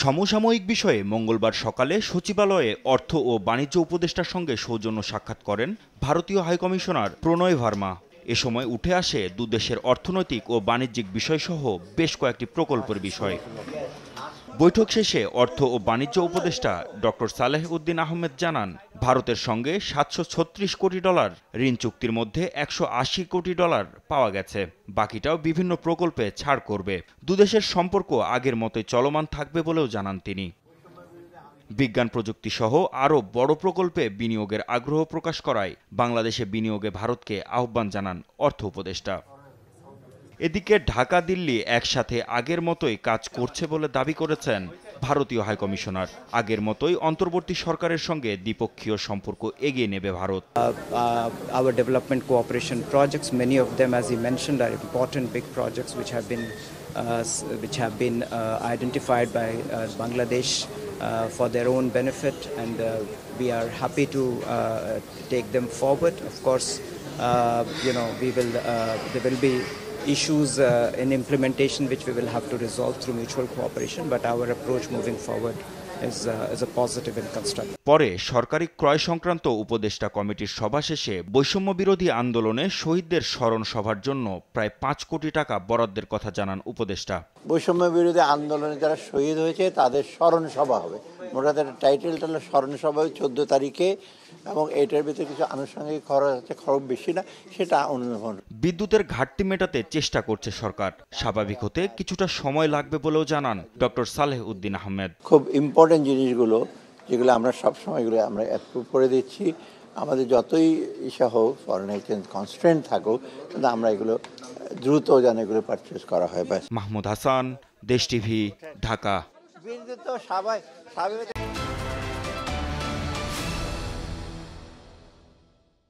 সমসাময়িক বিষয়ে মঙ্গলবার সকালে সচিবালয়ে অর্থ ও বাণিজ্য উপদেষ্টার সঙ্গে সৌজন্য সাক্ষাৎ করেন ভারতীয় হাইকমিশনার প্রণয় ভার্মা এ সময় উঠে আসে দুদেশের অর্থনৈতিক ও বাণিজ্যিক বিষয়সহ বেশ কয়েকটি প্রকল্পের বিষয় বৈঠক শেষে অর্থ ও বাণিজ্য উপদেষ্টা ডক্টর সালেহ উদ্দিন আহমেদ জানান ভারতের সঙ্গে সাতশো কোটি ডলার ঋণ চুক্তির মধ্যে একশো কোটি ডলার পাওয়া গেছে বাকিটাও বিভিন্ন প্রকল্পে ছাড় করবে দুদেশের সম্পর্ক আগের মতোই চলমান থাকবে বলেও জানান তিনি বিজ্ঞান প্রযুক্তি সহ আরও বড় প্রকল্পে বিনিয়োগের আগ্রহ প্রকাশ করায় বাংলাদেশে বিনিয়োগে ভারতকে আহ্বান জানান অর্থ উপদেষ্টা এদিকে ঢাকা দিল্লি একসাথে আগের মতোই কাজ করছে বলে দাবি করেছেন ভারতীয় হাইকমিশনার আগের মতোই অন্তর্বর্তী সরকারের সঙ্গে দ্বিপক্ষীয় সম্পর্ক এগিয়ে নেবে Bharat our development cooperation projects many of them as I mentioned are important big projects which have been which have been identified by Bangladesh for Bangladesh own benefit and we are happy to take them forward of course you know forward. Of course, uh, be issues uh, in implementation which we will have to resolve through mutual cooperation, but our approach moving forward is, uh, is a positive and constructive. পরে সরকারি ক্রয় সংক্রান্ত উপদেষ্টা কমিটির সভা শেষে বৈষম্য বিরোধী আন্দোলনে শহীদদের স্মরণ সভার জন্য প্রায় পাঁচ কোটি টাকা বরাদ্দের কথা জানান উপদেষ্টা বৈষম্য বিরোধী আন্দোলনে যারা শহীদ হয়েছে তাদের স্মরণ সভা হবে মোটামুটি টাইটেলটা হলো স্মরণ সভা চোদ্দ তারিখে এবং এটার ভিতরে কিছু আনুষঙ্গিক খরচ আছে খরচ বেশি না সেটা অনুধাবন বিদ্যুতের ঘাটতি মেটাতে চেষ্টা করছে সরকার স্বাভাবিক হতে কিছুটা সময় লাগবে বলেও জানান ডক্টর সালেহ উদ্দিন আহমেদ খুব ইম্পর্টেন্ট জিনিসগুলো যেগুলো আমরা সময় এগুলো আমরা অ্যাপ্রুভ করে দিচ্ছি আমাদের যতই ইসা হোক ফরেন এক্সচেঞ্জ কনস্ট্রেন্ট থাকুক কিন্তু আমরা এগুলো দ্রুত যেন এগুলো পারচেস করা হয় মাহমুদ হাসান দেশ টিভি ঢাকা তো সবাই